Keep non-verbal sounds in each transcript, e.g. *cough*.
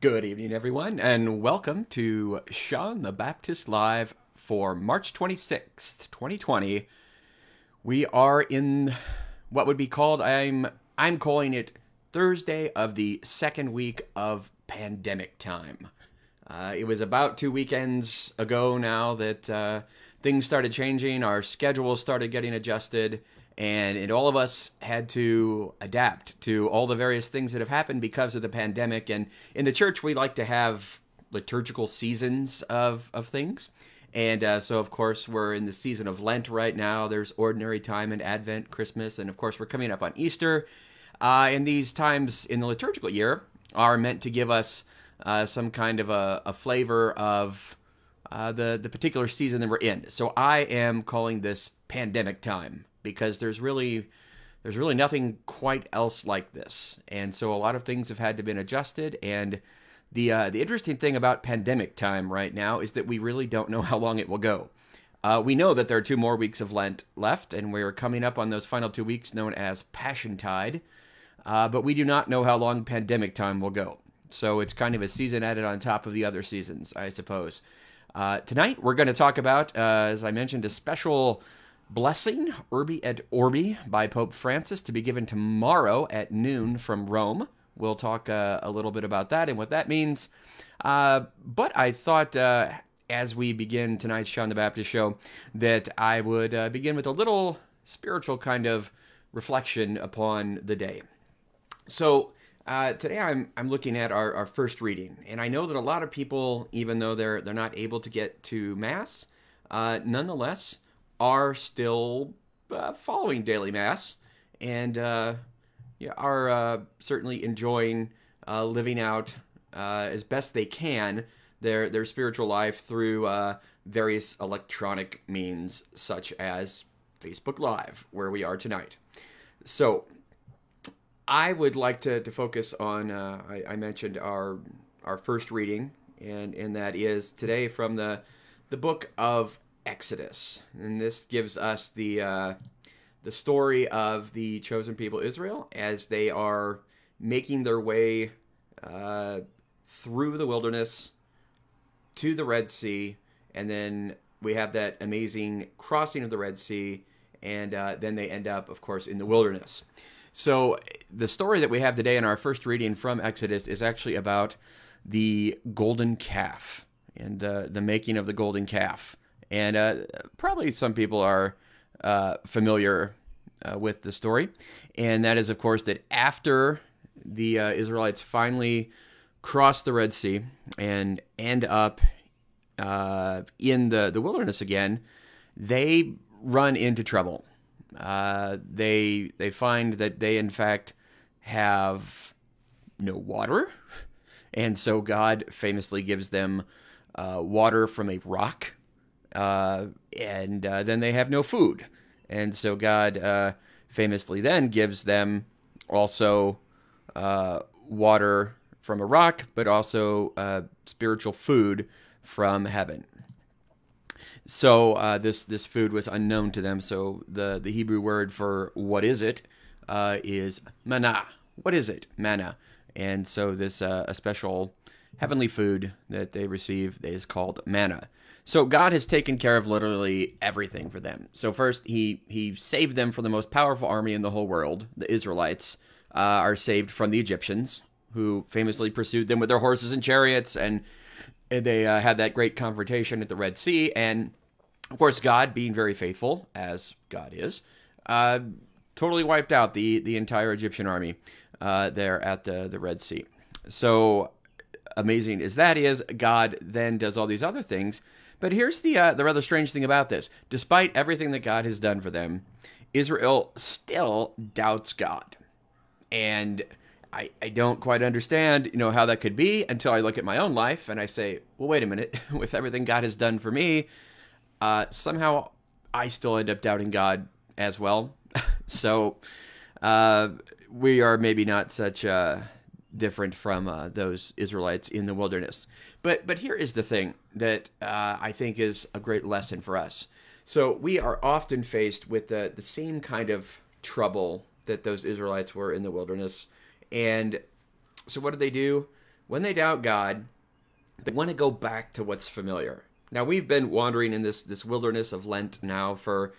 Good evening, everyone, and welcome to Sean the Baptist Live for March 26th, 2020. We are in what would be called I'm I'm calling it Thursday of the second week of pandemic time. Uh, it was about two weekends ago now that uh, things started changing, our schedules started getting adjusted, and it, all of us had to adapt to all the various things that have happened because of the pandemic. And in the church, we like to have liturgical seasons of of things. And uh, so, of course, we're in the season of Lent right now. There's ordinary time and Advent, Christmas, and of course, we're coming up on Easter. Uh, and these times in the liturgical year are meant to give us uh, some kind of a, a flavor of uh, the the particular season that we're in. So I am calling this pandemic time because there's really there's really nothing quite else like this. And so a lot of things have had to been adjusted and the uh, the interesting thing about pandemic time right now is that we really don't know *laughs* how long it will go. Uh, we know that there are two more weeks of Lent left, and we're coming up on those final two weeks known as Passion Tide. Uh, but we do not know how long pandemic time will go. So it's kind of a season added on top of the other seasons, I suppose. Uh, tonight, we're going to talk about, uh, as I mentioned, a special blessing, Urbi et Orbi, by Pope Francis to be given tomorrow at noon from Rome. We'll talk uh, a little bit about that and what that means. Uh, but I thought uh, as we begin tonight's Sean the Baptist show that I would uh, begin with a little spiritual kind of reflection upon the day. So, uh, today I'm, I'm looking at our, our first reading, and I know that a lot of people, even though they're they're not able to get to mass, uh, nonetheless are still uh, following daily mass and uh, yeah, are uh, certainly enjoying uh, living out uh, as best they can their their spiritual life through uh, various electronic means such as Facebook Live, where we are tonight. So. I would like to, to focus on. I, I mentioned our our first reading, and and that is today from the the book of Exodus, and this gives us the uh, the story of the chosen people Israel as they are making their way uh, through the wilderness to the Red Sea, and then we have that amazing crossing of the Red Sea, and uh, then they end up, of course, in the wilderness. So the story that we have today in our first reading from Exodus is actually about the golden calf and the, uh, the making of the golden calf and uh, probably some people are uh, familiar uh, with the story, and that is, of course, that after the uh, Israelites finally cross the Red Sea and end up uh, in the the wilderness again, they run into trouble. Uh, they they find that they in fact have no water, and so God famously gives them water from a rock uh, and uh, then they have no food. And so God uh, famously then gives them also uh, water from a rock, but also uh, spiritual food from heaven. So uh, this this food was unknown to them. So the the Hebrew word for what is it is manna. What is it? Manna. And so this a special heavenly food that they receive is called manna. So God has taken care of literally everything for them. So first, he he saved them from the most powerful army in the whole world. The Israelites uh, are saved from the Egyptians, who famously pursued them with their horses and chariots, and they uh, had that great confrontation at the Red Sea. And of course, God, being very faithful as God is, uh, totally wiped out the the entire Egyptian army uh, there at the the Red Sea. So amazing as that is, God then does all these other things but here's the uh, the rather strange thing about this: despite everything that God has done for them, Israel still doubts God, and I, I don't quite understand you know how that could be until I look at my own life and I say, well, wait a minute, *laughs* with everything God has done for me, uh, somehow I still end up doubting God as well. *laughs* so uh, we are maybe not such. Uh, different from uh, those Israelites in the wilderness. But but here is the thing that uh, I think is a great lesson for us. So we are often faced with the the same kind of trouble that those Israelites were in the wilderness, and so what do they do when they doubt God? They want to go back to what's familiar. Now we've been wandering in this this wilderness of Lent now for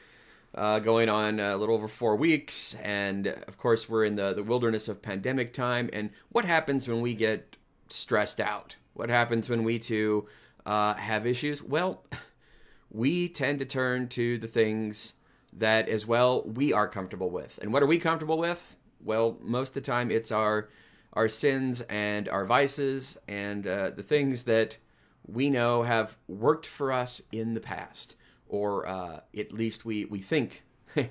uh, going on a little over four weeks. And of course, we're in the, the wilderness of pandemic time. And what happens when we get stressed out? What happens when we too uh, have issues? Well, *laughs* we tend to turn to the things that as well we are comfortable with. And what are we comfortable with? Well, most of the time it's our our sins and our vices and uh, the things that we know have worked for us in the past or uh, at least we, we think *laughs*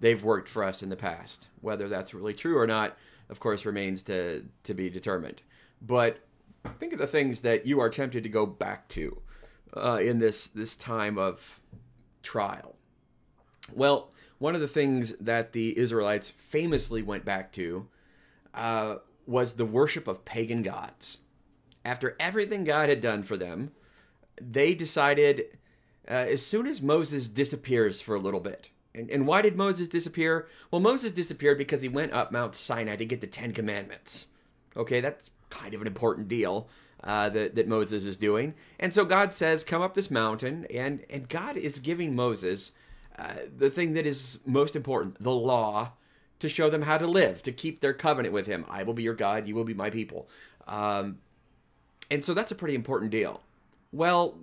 they've worked for us in the past. Whether that's really true or not, of course, remains to, to be determined. But think of the things that you are tempted to go back to uh, in this, this time of trial. Well, one of the things that the Israelites famously went back to uh, was the worship of pagan gods. After everything God had done for them, they decided uh, as soon as Moses disappears for a little bit, and, and why did Moses disappear? Well, Moses disappeared because he went up Mount Sinai to get the Ten Commandments. Okay, that's kind of an important deal. Uh, that, that Moses is doing. And so God says, Come up this mountain. And, and God is giving Moses uh, the thing that is most important the law to show them how to live, to keep their covenant with Him. I will be your God, you will be my people. Um, and so that's a pretty important deal. Well,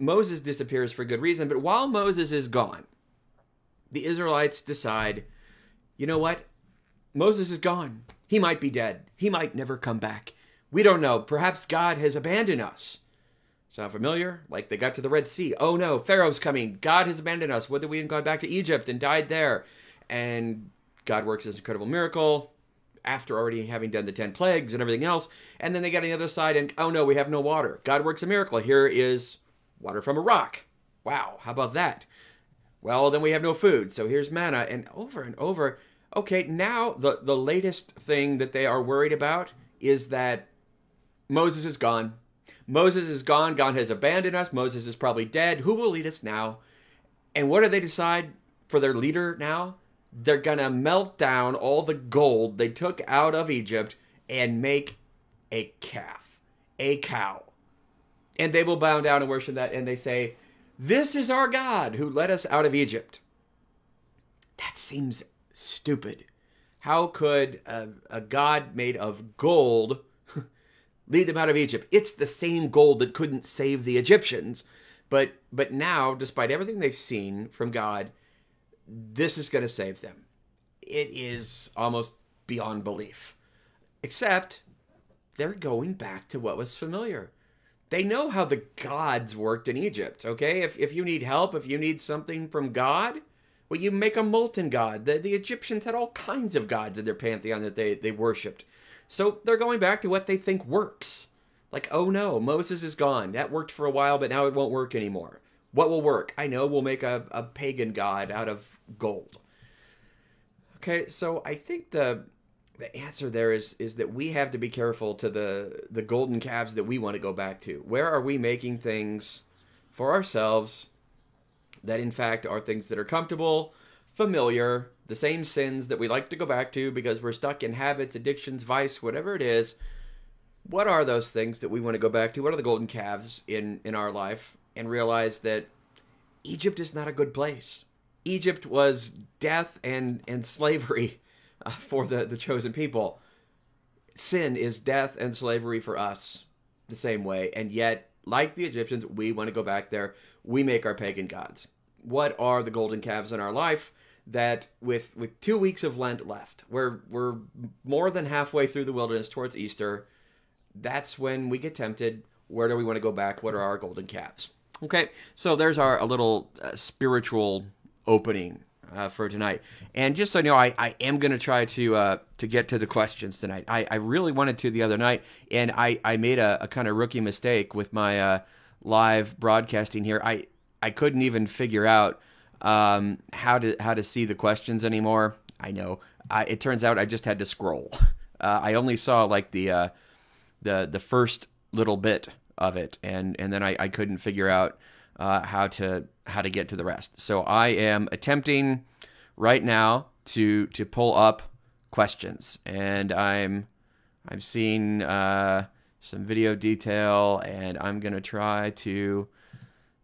Moses disappears for good reason, but while Moses is gone, the Israelites decide, you know what? Moses is gone. He might be dead. He might never come back. We don't know. Perhaps God has abandoned us. Sound familiar? Like they got to the Red Sea. Oh no, Pharaoh's coming. God has abandoned us. if we had gone back to Egypt and died there. And God works this incredible miracle after already having done the 10 plagues and everything else. And then they get on the other side and, oh no, we have no water. God works a miracle. Here is Water from a rock. Wow, how about that? Well, then we have no food, so here's manna. And over and over. Okay, now the, the latest thing that they are worried about is that Moses is gone. Moses is gone. God has abandoned us. Moses is probably dead. Who will lead us now? And what do they decide for their leader now? They're going to melt down all the gold they took out of Egypt and make a calf, a cow and they will bow down and worship that, and they say, This is our God who led us out of Egypt. That seems stupid. How could a, a God made of gold *laughs* lead them out of Egypt? It's the same gold that couldn't save the Egyptians. But, but now, despite everything they've seen from God, this is going to save them. It is almost beyond belief. Except they're going back to what was familiar they know how the gods worked in Egypt, okay? If, if you need help, if you need something from God, well, you make a molten god. The, the Egyptians had all kinds of gods in their pantheon that they, they worshipped. So they're going back to what they think works. Like, oh no, Moses is gone. That worked for a while, but now it won't work anymore. What will work? I know we'll make a, a pagan god out of gold. Okay, so I think the the answer there is is that we have to be careful to the the golden calves that we want to go back to. Where are we making things for ourselves that in fact are things that are comfortable, familiar, the same sins that we like to go back to because we're stuck in habits, addictions, vice, whatever it is. What are those things that we want to go back to? What are the golden calves in in our life and realize that Egypt is not a good place. Egypt was death and and slavery uh, *laughs* for the, the chosen people. Sin is death and slavery for us the same way. And yet, like the Egyptians, we want to go back there. We make our pagan gods. What are the golden calves in our life? that with with two weeks of Lent left, we're we're more than halfway through the wilderness towards Easter. That's when we get tempted. Where do we want to go back? What are our golden calves? Okay, so there's our a little uh, spiritual opening uh, for tonight. And just so you know, I, I am going to try to uh, to get to the questions tonight. I, I really wanted to the other night, and I, I made a, a kind of rookie mistake with my uh, live broadcasting here. I, I couldn't even figure out um, how to how to see the questions anymore. I know. I, it turns out I just had to scroll. *laughs* Uh, I only saw like the uh, the the first little bit of it, and and then I, I couldn't figure out uh, how to how to get to the rest. So I am attempting right now to to pull up questions, and I'm I'm seeing uh, some video detail, and I'm gonna try to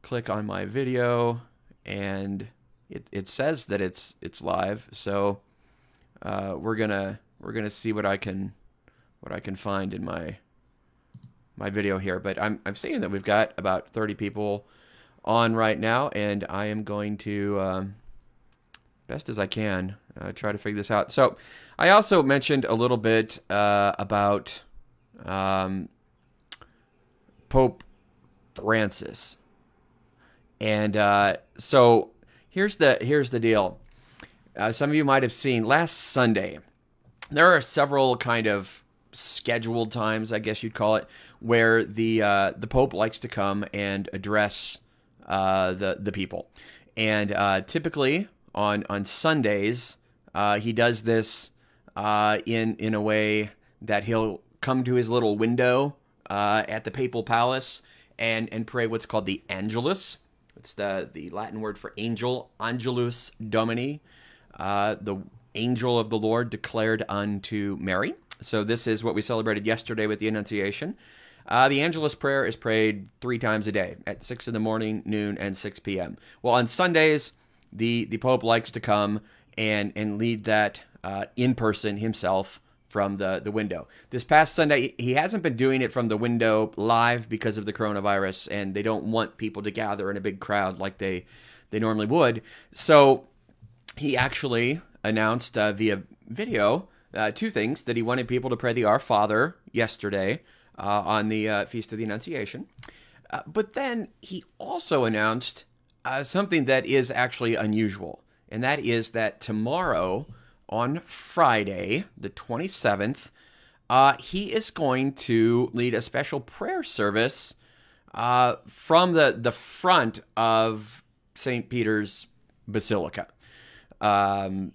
click on my video, and it it says that it's it's live, so uh, we're gonna we're gonna see what I can what I can find in my my video here, but I'm I'm seeing that we've got about 30 people on right now, and I am going to, um, best as I can, uh, try to figure this out. So I also mentioned a little bit uh, about um, Pope Francis, and uh, so here's the here's the deal. Uh, some of you might have seen last Sunday. There are several kind of scheduled times, I guess you'd call it, where the uh, the Pope likes to come and address uh, the the people. And uh, typically on on Sundays, uh, he does this uh, in in a way that he'll come to his little window uh, at the papal palace and and pray what's called the Angelus. It's the the Latin word for angel, Angelus Domini, uh, the angel of the Lord declared unto Mary. So this is what we celebrated yesterday with the Annunciation. Uh, the Angelus prayer is prayed three times a day at 6 in the morning, noon, and 6 p.m. Well, on Sundays, the, the Pope likes to come and, and lead that uh, in person himself from the, the window. This past Sunday, he hasn't been doing it from the window live because of the coronavirus, and they don't want people to gather in a big crowd like they, they normally would. So he actually announced uh, via video uh, two things that he wanted people to pray the Our Father yesterday uh, on the uh, Feast of the Annunciation. Uh, but then he also announced uh, something that is actually unusual, and that is that tomorrow, on Friday, the 27th, uh, he is going to lead a special prayer service uh, from the, the front of St. Peter's Basilica. Um,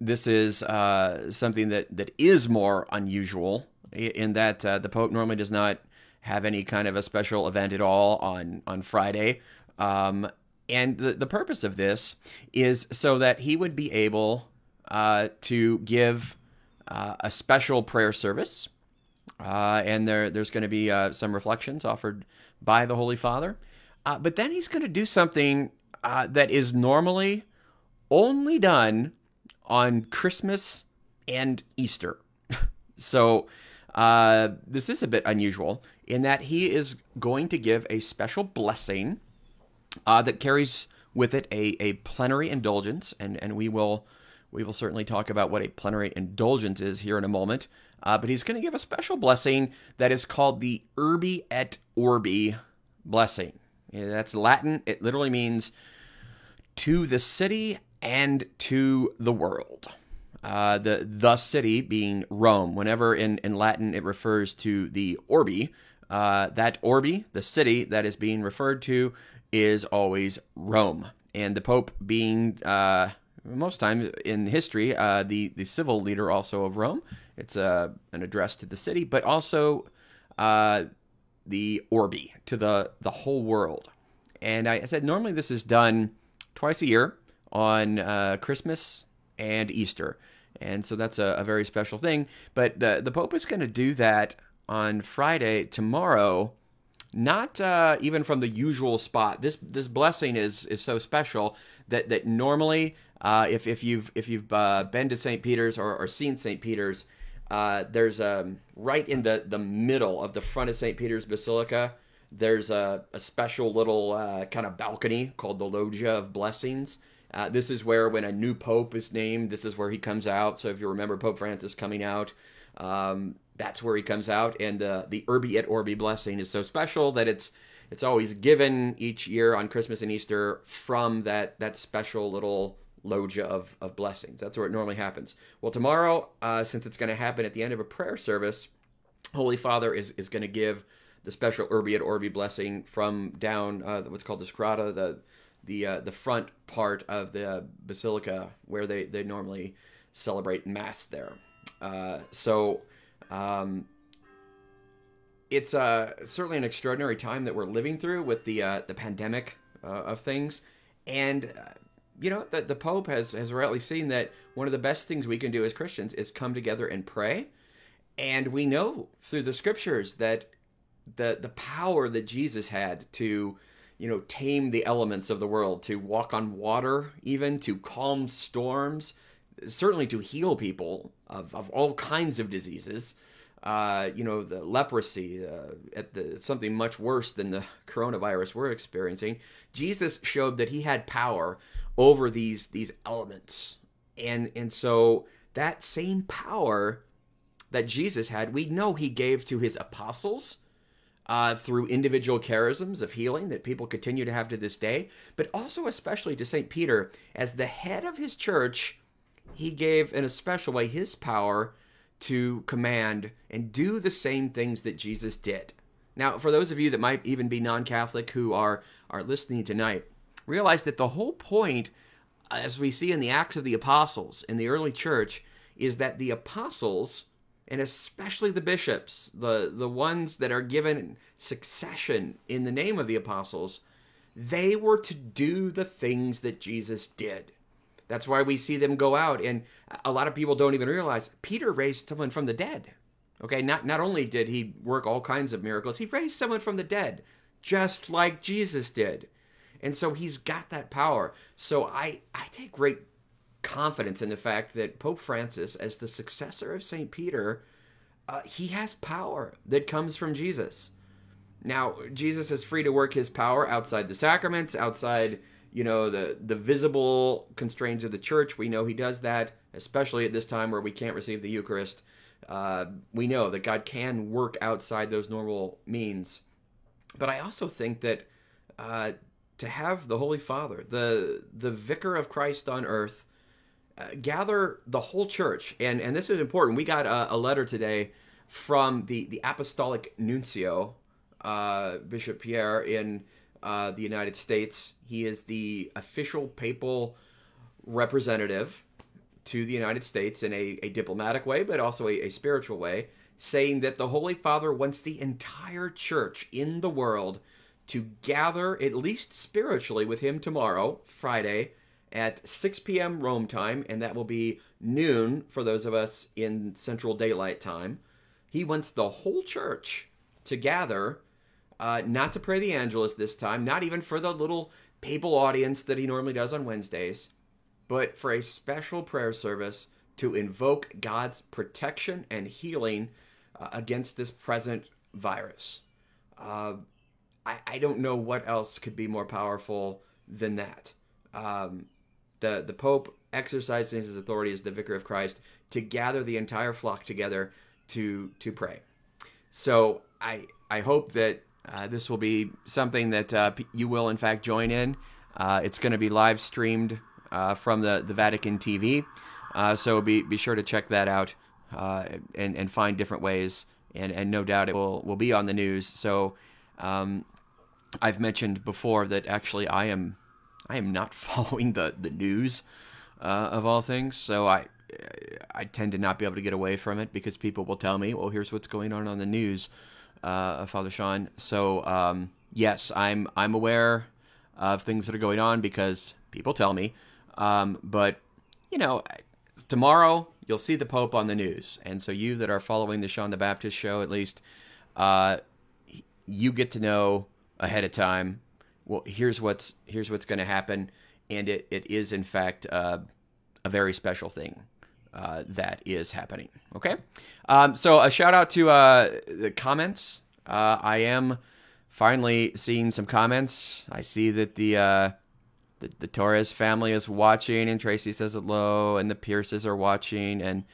this is uh, something that, that is more unusual in that uh, the Pope normally does not have any kind of a special event at all on on Friday. Um, and the, the purpose of this is so that he would be able uh, to give uh, a special prayer service. Uh, and there, there's going to be uh, some reflections offered by the Holy Father. Uh, but then he's going to do something uh, that is normally only done on Christmas and Easter. *laughs* so uh, this is a bit unusual in that he is going to give a special blessing uh, that carries with it a, a plenary indulgence, and, and we will we will certainly talk about what a plenary indulgence is here in a moment. Uh, but he's going to give a special blessing that is called the Urbi et Orbi blessing. That's Latin. It literally means to the city and to the world. Uh, the the city being Rome. Whenever in, in Latin it refers to the orbi, uh, that orbi, the city that is being referred to, is always Rome. And the Pope being uh, most times in history uh, the the civil leader also of Rome. It's a uh, an address to the city, but also the orbi to the the whole world. And I, I said normally this is done twice a year on Christmas and Easter. And so that's a, a very special thing. But the Pope is going to do that on Friday, tomorrow, not uh, even from the usual spot. This this blessing is is so special that that normally, uh, if if you've if you've uh, been to St. Peter's or, or seen St. Peter's, uh, there's a um, right in the the middle of the front of St. Peter's Basilica. There's a, a special little uh, kind of balcony called the Loggia of Blessings uh, this is where, when a new pope is named, this is where he comes out. So if you remember Pope Francis coming out, um, that's where he comes out. And uh, the Urbi et Orbi blessing is so special that it's it's always given each year on Christmas and Easter from that that special little logia of, of blessings. That's where it normally happens. Well, tomorrow, uh, since it's going to happen at the end of a prayer service, Holy Father is, is going to give the special Urbi et Orbi blessing from down uh, what's called the Scrata, the the uh, the front part of the basilica where they, they normally celebrate mass there. Uh, so um, it's uh, certainly an extraordinary time that we're living through with the uh, the pandemic uh, of things, and uh, you know the, the Pope has has rightly seen that one of the best things we can do as Christians is come together and pray, and we know through the scriptures that the the power that Jesus had to you know, tame the elements of the world, to walk on water, even to calm storms, certainly to heal people of, of all kinds of diseases. Uh, you know, the leprosy, uh, at the, something much worse than the coronavirus we're experiencing. Jesus showed that he had power over these these elements, and and so that same power that Jesus had, we know he gave to his apostles uh, through individual charisms of healing that people continue to have to this day, but also especially to St. Peter. As the head of his church, he gave in a special way his power to command and do the same things that Jesus did. Now, for those of you that might even be non Catholic who are, are listening tonight, realize that the whole point, as we see in the Acts of the Apostles in the early church, is that the apostles and especially the bishops, the, the ones that are given succession in the name of the apostles, they were to do the things that Jesus did. That's why we see them go out. And a lot of people don't even realize Peter raised someone from the dead. Okay, not, not only did he work all kinds of miracles, he raised someone from the dead, just like Jesus did. And so he's got that power. So I, I take great confidence in the fact that Pope Francis, as the successor of St. Peter, uh, he has power that comes from Jesus. Now, Jesus is free to work his power outside the sacraments, outside, you know, the, the visible constraints of the church. We know he does that, especially at this time where we can't receive the Eucharist. Uh, we know that God can work outside those normal means. But I also think that uh, to have the Holy Father, the, the vicar of Christ on earth, gather the whole church. And, and this is important. We got a, a letter today from the, the Apostolic Nuncio, uh, Bishop Pierre, in uh, the United States. He is the official papal representative to the United States in a, a diplomatic way, but also a, a spiritual way, saying that the Holy Father wants the entire church in the world to gather, at least spiritually, with him tomorrow, Friday, at 6 p.m. Rome time, and that will be noon for those of us in Central Daylight Time. He wants the whole church to gather, uh, not to pray the Angelus this time, not even for the little papal audience that he normally does on Wednesdays, but for a special prayer service to invoke God's protection and healing uh, against this present virus. Uh, I, I, don't know what else could be more powerful than that. Um, the, the Pope exercising his authority as the vicar of Christ to gather the entire flock together to to pray. So I I hope that uh, this will be something that uh, you will in fact join in. Uh, it's going to be live streamed uh, from the the Vatican TV, uh, so be be sure to check that out uh, and and find different ways and and no doubt it will will be on the news. So. Um, I've mentioned before that actually I am I am not *laughs* following the the news uh, of all things, so I I tend to not be able to get away from it because people will tell me, well, here's what's going on on the news, uh, Father Sean. So um, yes, I'm I'm aware of things that are going on because people tell me, um, but you know, tomorrow you'll see the Pope on the news, and so you that are following the Sean the Baptist show, at least, uh, you get to know ahead of time well, here's what's here's what's going to happen, and it, it is in fact uh, a very special thing uh, that is happening. Okay, um, so a shout out to uh, the comments. Uh, I am finally seeing some comments. I see that the uh, the, the, Torres family is watching, and Tracy says hello, and the Pierces are watching, and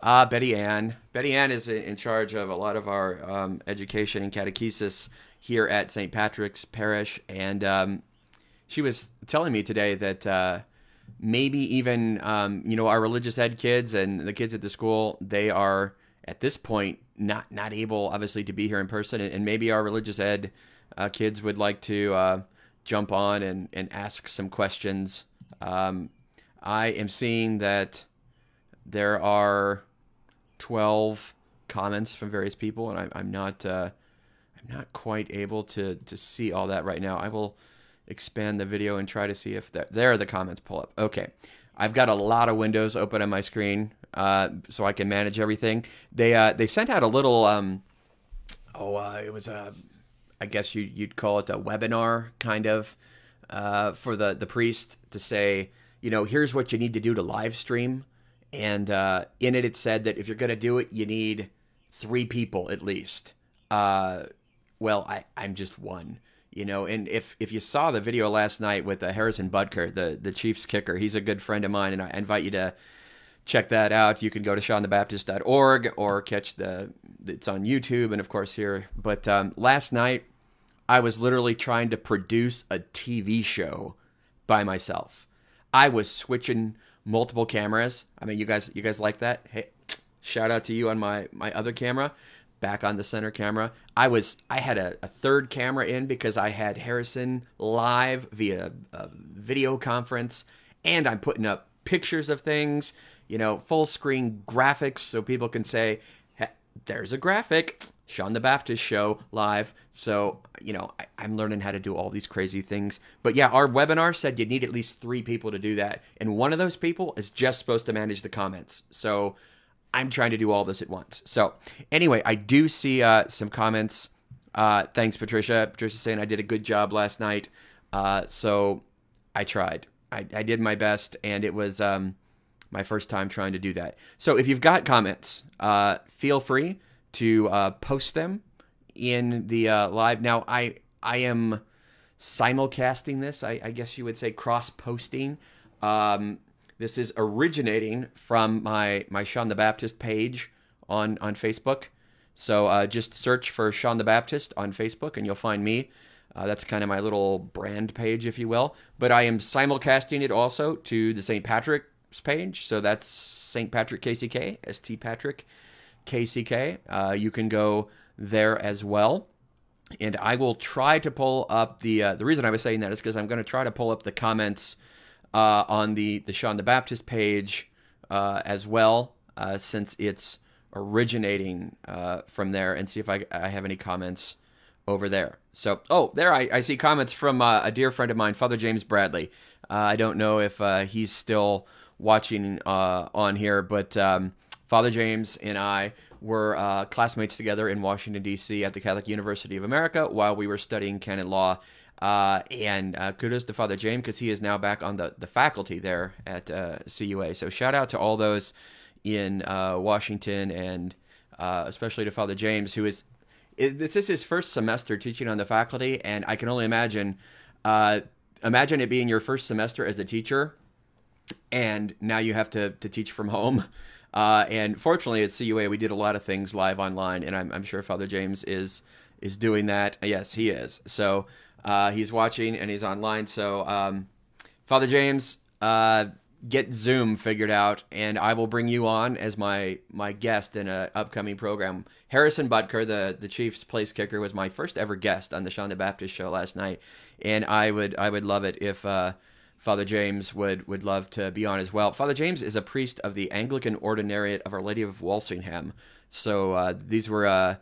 uh, Betty Ann. Betty Ann is in, charge of a lot of our um, education and catechesis here at St. Patrick's Parish, and um, she was telling me today that uh, maybe even um, you know our religious ed kids and the kids at the school they are at this point not not able obviously to be here in person, and, maybe our religious ed uh, kids would like to uh, jump on and and ask some questions. Um, I am seeing that there are twelve comments from various people, and I, am not. Uh, I'm not quite able to, to see all that right now. I will expand the video and try to see if that, there are the comments pull up. Okay. I've got a lot of windows open on my screen uh, so I can manage everything. They, uh, they sent out a little, um, oh, uh, it was a, I guess you, you'd call it a webinar kind of uh, for the, the priest to say, you know, here's what you need to do to live stream. And uh, in it, it said that if you're going to do it, you need three people at least. Uh, well, I, I'm just one. You know, and if if you saw the video last night with uh, Harrison Budker, the the Chiefs kicker, he's a good friend of mine, and I invite you to check that out. You can go to seanthebaptist.org or catch the it's on YouTube and of course here. But um, last night I was literally trying to produce a TV show by myself. I was switching multiple cameras. I mean, you guys you guys like that? Hey, shout out to you on my my other camera back on the center camera. I was I had a, a third camera in because I had Harrison live via video conference, and I'm putting up pictures of things, you know, full screen graphics so people can say, hey, "There's a graphic." Sean the Baptist show live. So, you know, I, I'm learning how to do all these crazy things. But yeah, our webinar said you need at least three people to do that. And one of those people is just supposed to manage the comments. So I'm trying to do all this at once. So anyway, I do see uh, some comments. Uh, thanks, Patricia. Patricia saying I did a good job last night. Uh, so I tried. I, I, did my best, and it was um, my first time trying to do that. So if you've got comments, uh, feel free to uh, post them in the uh, live. Now I I am simulcasting this. I, I guess you would say cross posting. Um, this is originating from my my Sean the Baptist page on on Facebook. So uh, just search for Sean the Baptist on Facebook, and you'll find me. Uh, that's kind of my little brand page, if you will. But I am simulcasting it also to the St. Patrick's page. So that's St. Patrick KCK, St. Patrick KCK. Uh, you can go there as well. And I will try to pull up the. Uh, the reason I was saying that is because I'm going to try to pull up the comments uh, on the the Sean the Baptist page uh, as well, uh, since it's originating uh, from there, and see if I, I, have any comments over there. So, oh, there I, I see comments from uh, a dear friend of mine, Father James Bradley. Uh, I don't know if he's still watching on here, but um, Father James and I were classmates together in Washington D.C. at the Catholic University of America while we were studying canon law uh, and uh, kudos to Father James because he is now back on the, the faculty there at uh, CUA. So shout out to all those in uh, Washington and uh, especially to Father James, who is this is his first semester teaching on the faculty, and I can only imagine uh, imagine it being your first semester as a teacher, and now you have to to teach from home. *laughs* and fortunately, at CUA, we did a lot of things live online, and I'm, I'm sure Father James is is doing that. Yes, he is. So uh, he's watching and he's online. So, um, Father James, uh, get Zoom figured out, and I will bring you on as my my guest in an upcoming program. Harrison Butker, the the Chiefs' place kicker, was my first ever guest on the Sean the Baptist show last night, and I would I would love it if. Uh, Father James would, would love to be on as well. Father James is a priest of the Anglican Ordinariate of Our Lady of Walsingham. So uh, these were uh,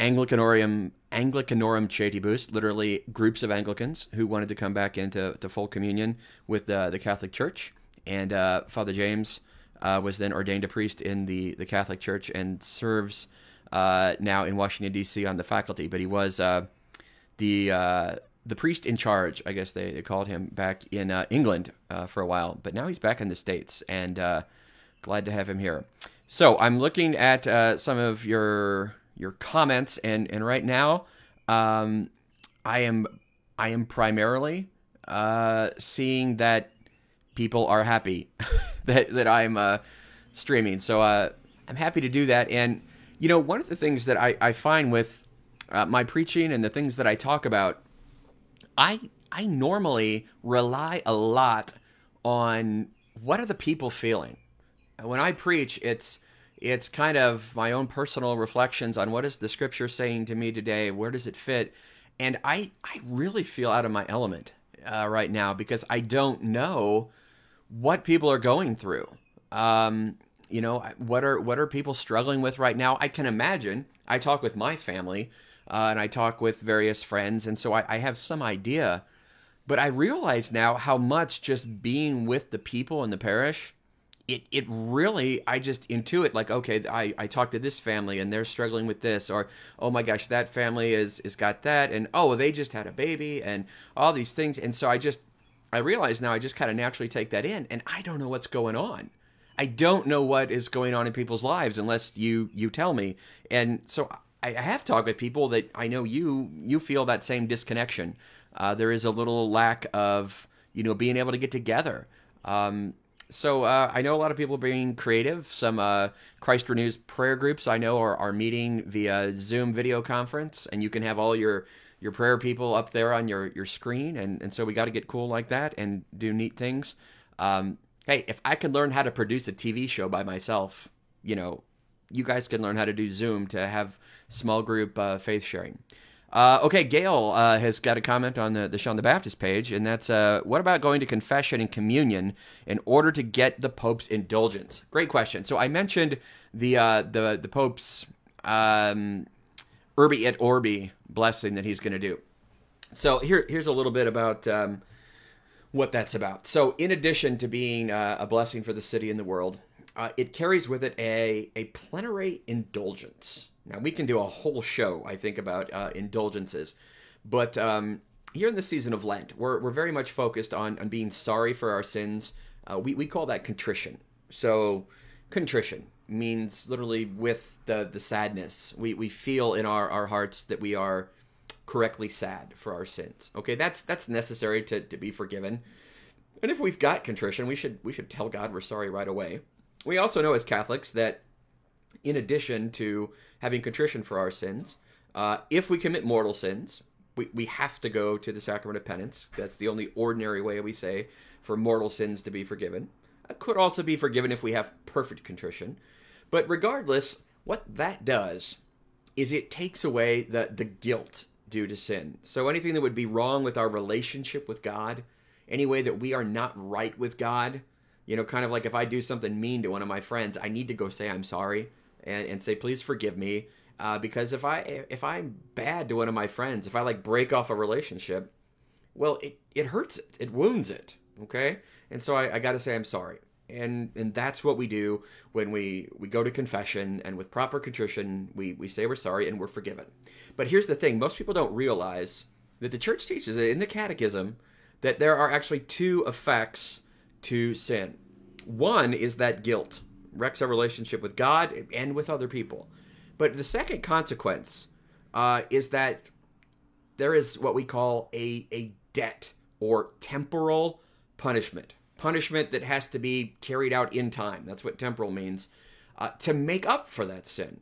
Anglicanorum Anglicanorum Chaetibus, literally groups of Anglicans who wanted to come back into to full communion with the the Catholic Church. And uh, Father James uh, was then ordained a priest in the, the Catholic Church and serves uh, now in Washington, D.C. on the faculty. But he was uh, the, uh, the priest in charge, I guess they, they called him, back in England for a while. But now he's back in the States and glad to have him here. So I'm looking at some of your your comments. And and right now, um, I am I am primarily uh, seeing that people are happy *laughs* that that I'm uh, streaming. So uh, I'm happy to do that. And you know, one of the things that I, I find with uh, my preaching and the things that I talk about, I I normally rely a lot on what are the people feeling. When I preach, it's it's kind of my own personal reflections on what is the scripture saying to me today where does it fit and i i really feel out of my element uh, right now because i don't know what people are going through um, you know what are what are people struggling with right now i can imagine i talk with my family uh, and i talk with various friends and so I, I have some idea but i realize now how much just being with the people in the parish it it really I just intuit like okay I I talked to this family and they're struggling with this or oh my gosh that family is is got that and oh they just had a baby and all these things and so I just I realize now I just kind of naturally take that in and I don't know what's going on. I don't know what is going on in people's lives unless you you tell me. And so I, I have talked with people that I know you you feel that same disconnection. Uh, there is a little lack of you know being able to get together. Um, so uh, I know a lot of people are being creative. Some uh, Christ Renews prayer groups I know are, are meeting via Zoom video conference, and you can have all your your prayer people up there on your your screen, and and so we got to get cool like that and do neat things. Um, hey, if I can learn how to produce a TV show by myself, you know, you guys can learn how to do Zoom to have small group uh, faith sharing. Uh, okay, Gail uh, has got a comment on the, the Sean the Baptist page, and that's uh, what about going to confession and communion in order to get the Pope's indulgence? Great question. So I mentioned the uh, the the Pope's um, Urbi et Orbi blessing that he's going to do. So here here's a little bit about. Um, what that's about. So, in addition to being uh, a blessing for the city and the world, uh, it carries with it a, a plenary indulgence. Now, we can do a whole show, I think, about uh, indulgences. But um, here in the season of Lent, we're, we're very much focused on, on being sorry for our sins. Uh, we, we call that contrition. So, contrition means literally with the, the sadness. We, we feel in our, our hearts that we are correctly sad for our sins. Okay, that's that's necessary to, to be forgiven. And if we've got contrition, we should we should tell God we're sorry right away. We also know as Catholics that in addition to having contrition for our sins. Uh, if we commit mortal sins, we, we have to go to the sacrament of penance. That's the only ordinary way we say for mortal sins to be forgiven. It could also be forgiven if we have perfect contrition. But regardless, what that does is it takes away the, the guilt due to sin. So anything that would be wrong with our relationship with God, any way that we are not right with God, you know, kind of like if I do something mean to one of my friends, I need to go say I'm sorry and, and say please forgive me. Uh, because if I if I'm bad to one of my friends, if I like break off a relationship, well, it, it hurts it, it wounds it, okay? And so I, I got to say I'm sorry, and and that's what we do when we we go to confession and with proper contrition we we say we're sorry and we're forgiven. But here's the thing: most people don't realize that the church teaches in the Catechism that there are actually two effects to sin. One is that guilt wrecks our relationship with God and with other people. But the second consequence uh, is that there is what we call a, a debt or temporal punishment, punishment that has to be carried out in time. That's what temporal means, uh, to make up for that sin.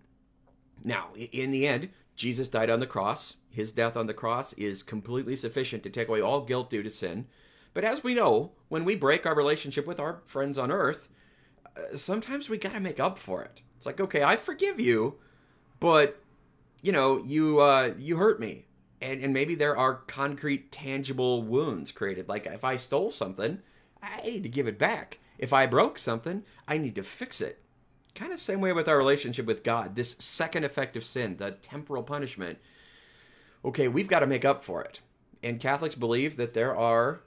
Now, in the end, Jesus died on the cross. His death on the cross is completely sufficient to take away all guilt due to sin. But as we know, when we break our relationship with our friends on earth, uh, sometimes we got to make up for it. It's like, okay, I forgive you, but you know, you uh, you hurt me. And, and maybe there are concrete, tangible wounds created. Like if I stole something, I need to give it back. If I broke something, I need to fix it. Kind of same way with our relationship with God. This second effect of sin, the temporal punishment. Okay, we've got to make up for it. And Catholics believe that there are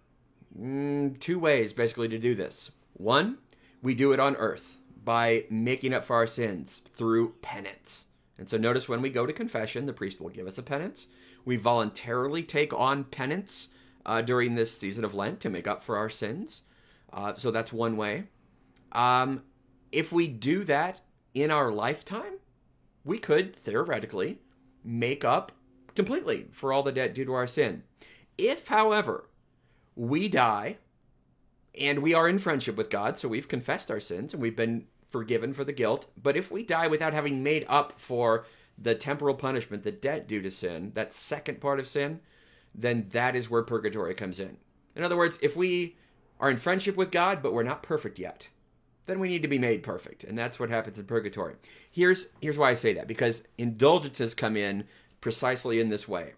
mm, two ways basically to do this. One, we do it on earth by making up for our sins through penance. And so notice when we go to confession, the priest will give us a penance. We voluntarily take on penance uh, during this season of Lent to make up for our sins. Uh, so that's one way. Um, if we do that in our lifetime, we could theoretically make up completely for all the debt due to our sin. If, however, we die and we are in friendship with God, so we've confessed our sins and we've been forgiven for the guilt. But if we die without having made up for the temporal punishment, the debt due to sin, that second part of sin, then that is where purgatory comes in. In other words, if we are in friendship with God, but we're not perfect yet, then we need to be made perfect. And that's what happens in purgatory. Here's, here's why I say that because indulgences come in precisely in this way.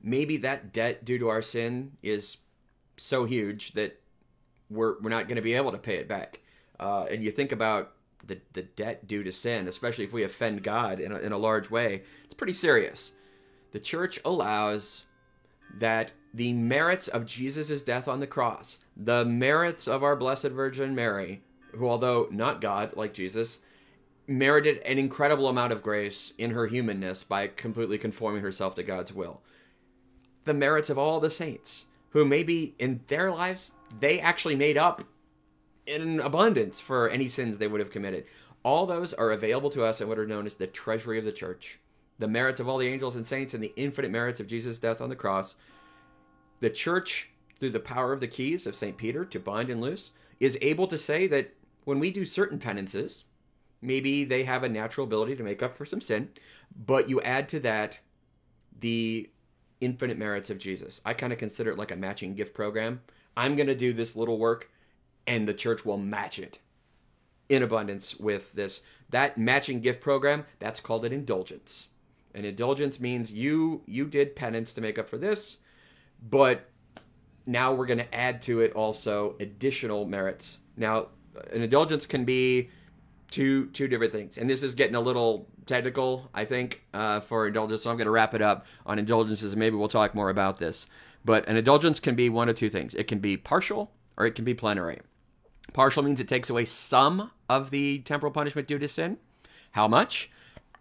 Maybe that debt due to our sin is so huge that we're we're not going to be able to pay it back. Uh, and you think about the the debt due to sin, especially if we offend God in a, in a large way, it's pretty serious. The church allows that the merits of Jesus' death on the cross, the merits of our Blessed Virgin Mary, who, although not God like Jesus, merited an incredible amount of grace in her humanness by completely conforming herself to God's will. The merits of all the saints, who maybe in their lives they actually made up in abundance for any sins they would have committed. All those are available to us in what are known as the treasury of the church. The merits of all the angels and saints and the infinite merits of Jesus' death on the cross. The church, through the power of the keys of St. Peter to bind and loose, is able to say that when we do certain penances, maybe they have a natural ability to make up for some sin, but you add to that the infinite merits of Jesus. I kind of consider it like a matching gift program. I'm going to do this little work, and the church will match it in abundance with this. That matching gift program, that's called an indulgence. An indulgence means you you did penance to make up for this, but now we're going to add to it also additional merits. Now, an indulgence can be two two different things. And this is getting a little technical, I think, uh, for indulgence. So I'm going to wrap it up on indulgences, and maybe we'll talk more about this. But an indulgence can be one of two things. It can be partial or it can be plenary. Partial means it takes away some of the temporal punishment due to sin. How much?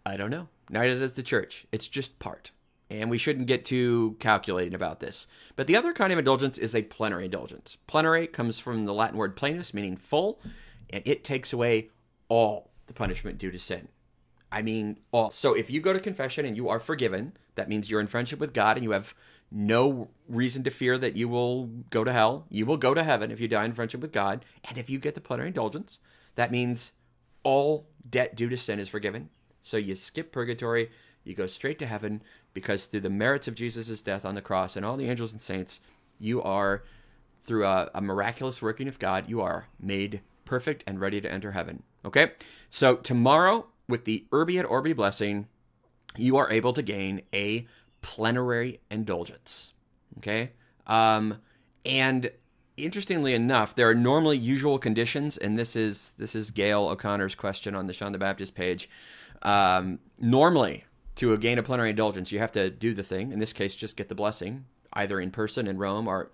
I don't know. Neither does the church. It's just part. And we shouldn't get too calculating about this. But the other kind of indulgence is a plenary indulgence. Plenary comes from the Latin word plenus, meaning full, and it takes away all the punishment due to sin. I mean, all. So if you go to confession and you are forgiven, that means you're in friendship with God and you have no reason to fear that you will go to hell. You will go to heaven if you die in friendship with God. And if you get the plenary indulgence, that means all debt due to sin is forgiven. So you skip purgatory, you go straight to heaven because through the merits of Jesus' death on the cross and all the angels and saints, you are, through a, a miraculous working of God, you are made perfect and ready to enter heaven. Okay? So tomorrow, with the Urbi at Orbi blessing, you are able to gain a plenary indulgence. Okay? Um, and interestingly enough, there are normally usual conditions, and this is this is Gail O'Connor's question on the Sean the Baptist page. Um, normally, to gain a plenary indulgence, you have to do the thing. In this case, just get the blessing, either in person in Rome or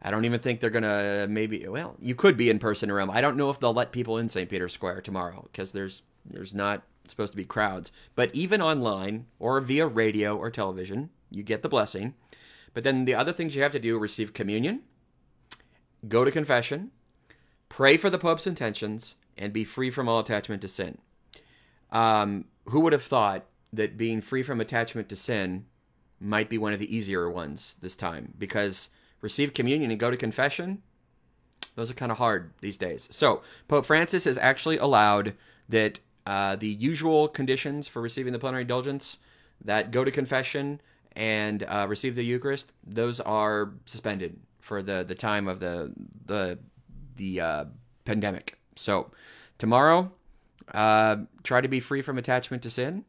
I don't even think they're going to maybe, well, you could be in person around. I don't know if they'll let people in St. Peter's Square tomorrow because there's, there's not supposed to be crowds. But even online or via radio or television, you get the blessing. But then the other things you have to do receive communion, go to confession, pray for the Pope's intentions, and be free from all attachment to sin. Um, who would have thought that being free from attachment to sin might be one of the easier ones this time? Because receive communion and go to confession, those are kind of hard these days. So Pope Francis has actually allowed that uh, the usual conditions for receiving the plenary indulgence, that go to confession and uh, receive the Eucharist, those are suspended for the the time of the the the uh, pandemic. So tomorrow, uh, try to be free from attachment to sin,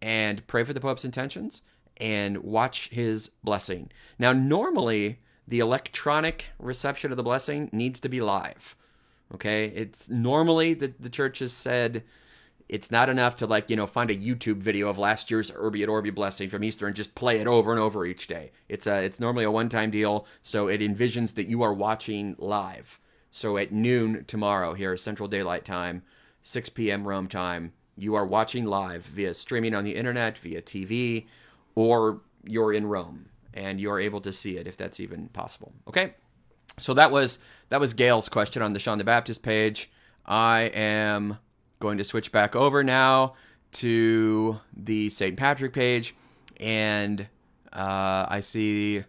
and pray for the Pope's intentions and watch his blessing. Now, normally, the electronic reception of the blessing needs to be live. Okay? It's normally the, the church has said it's not enough to, like, you know, find a YouTube video of last year's Urbi at Orbi blessing from Easter and just play it over and over each day. It's, a, it's normally a one time deal, so it envisions that you are watching live. So at noon tomorrow, here, Central Daylight Time, 6 p.m. Rome time, you are watching live via streaming on the internet, via TV, or you're in Rome and you're able to see it if that's even possible. Okay? So that was that was Gail's question on the Sean the Baptist page. I am going to switch back over now to the St. Patrick page, and uh, I see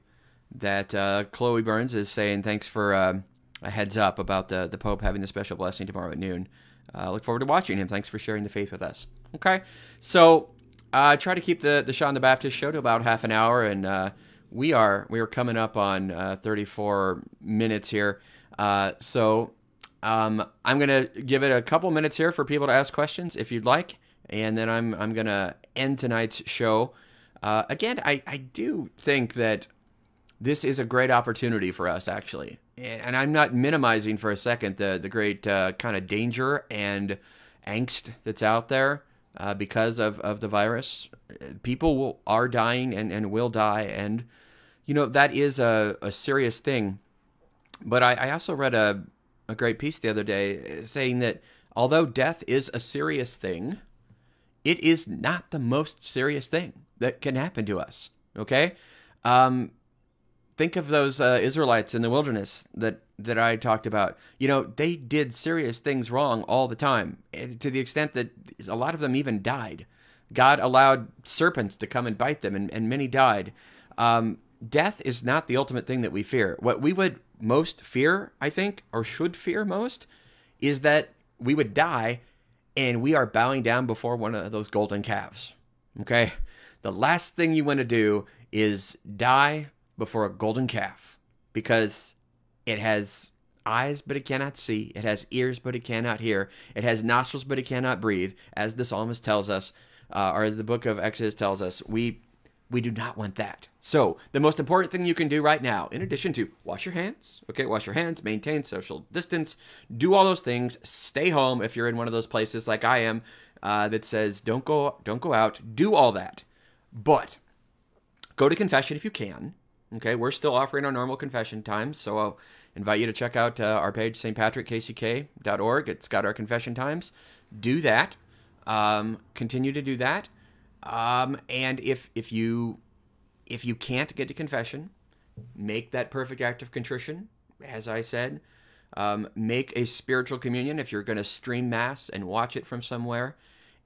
that uh, Chloe Burns is saying thanks for uh, a heads up about the the Pope having the special blessing tomorrow at noon. Uh, look forward to watching him. Thanks for sharing the faith with us. Okay, so I try to keep the the Sean the Baptist show to about half an hour, and uh, we are we are coming up on uh, 34 minutes here. Uh, so um, I'm gonna give it a couple minutes here for people to ask questions if you'd like, and then I'm I'm gonna end tonight's show. Uh, again, I I do think that this is a great opportunity for us actually, and, and I'm not minimizing for a second the the great uh, kind of danger and angst that's out there uh, because of, of the virus. People will, are dying and, and will die. And, you know, that is a, a serious thing. But I, I also read a, a great piece the other day uh, saying that although death is a serious thing, it is not the most serious thing that can happen to us. Okay? Um, think of those uh, Israelites in the wilderness that that I talked about. You know, they did serious things wrong all the time, to the extent that a lot of them even died. God allowed serpents to come and bite them, and, and many died. Um, death is not the ultimate thing that we fear. What we would most fear, I think, or should fear most, is that we would die and we are bowing down before one of those golden calves. Okay? The last thing you want to do is die before a golden calf because it has eyes but it cannot see, it has ears but it cannot hear, it has nostrils but it cannot breathe, as the psalmist tells us, uh, or as the book of Exodus tells us. We we do not want that. So, the most important thing you can do right now, in addition to wash your hands, okay, wash your hands, maintain social distance, do all those things, stay home if you're in one of those places like I am uh, that says don't go don't go out, do all that. But go to confession if you can. Okay, we're still offering our normal confession times, so I'll invite you to check out uh, our page, stpatrickkck.org. It's got our confession times. Do that. Um, continue to do that. Um, and if if you if you can't get to confession, make that perfect act of contrition, as I said. Um, make a spiritual communion if you're going to stream mass and watch it from somewhere.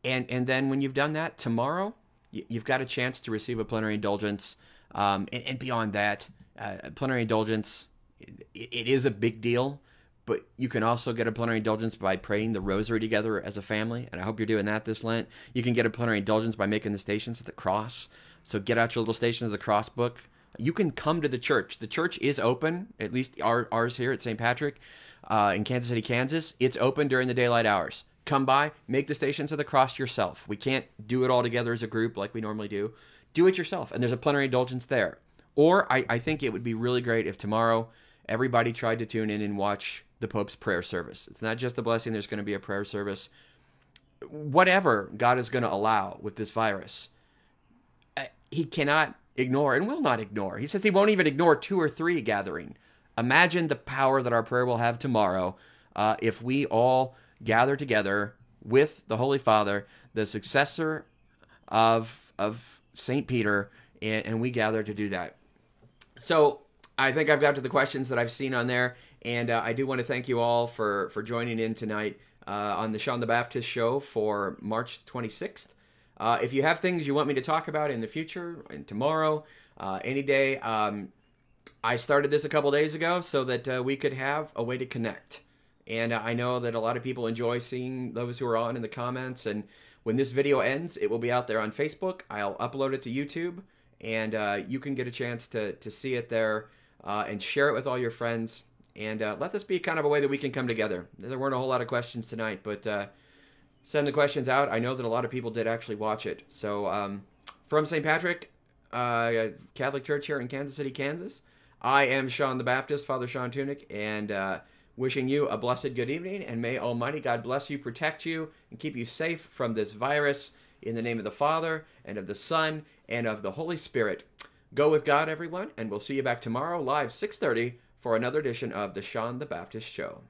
And and then when you've done that tomorrow, you've got a chance to receive a plenary indulgence. Um, and, and, beyond that, uh, plenary indulgence, it, it is a big deal, but you can also get a plenary indulgence by praying the rosary together as a family. And I hope you're doing that this Lent. You can get a plenary indulgence by making the stations of the cross. So get out your little stations of the cross book. You can come to the church. The church is open, at least our, ours here at St. Patrick uh, in Kansas City, Kansas. It's open during the daylight hours. Come by, make the stations of the cross yourself. We can't do it all together as a group like we normally do do it yourself. And there's a plenary indulgence there. Or I, I think it would be really great if tomorrow everybody tried to tune in and watch the Pope's prayer service. It's not just the blessing, there's going to be a prayer service. Whatever God is going to allow with this virus, eh, He cannot ignore and will not ignore. He says He won't even ignore two or three gathering. Imagine the power that our prayer will have tomorrow uh, if we all gather together with the Holy Father, the successor of of St. Peter, and, and we gather to do that. So I think I've got to the questions that I've seen on there, and uh, I do want to thank you all for for joining in tonight uh, on the Sean the Baptist show for March 26th. Uh, if you have things you want me to talk about in the future and tomorrow, uh, any day, um, I started this a couple days ago so that uh, we could have a way to connect. And uh, I know that a lot of people enjoy seeing those who are on in the comments and. When this video ends, it will be out there on Facebook. I'll upload it to YouTube, and uh, you can get a chance to, to see it there uh, and share it with all your friends. And uh, let this be kind of a way that we can come together. There weren't a whole lot of questions tonight, but uh, send the questions out. I know that a lot of people did actually watch it. So, um, from St. Patrick uh, Catholic Church here in Kansas City, Kansas, I am Sean the Baptist, Father Sean Tunic, and wishing you a blessed good evening, and may Almighty God bless you, protect you, and keep you safe from this virus. In the name of the Father, and of the Son, and of the Holy Spirit. Go with God, everyone, and we'll see you back tomorrow, live 6.30, for another edition of The Sean the Baptist Show.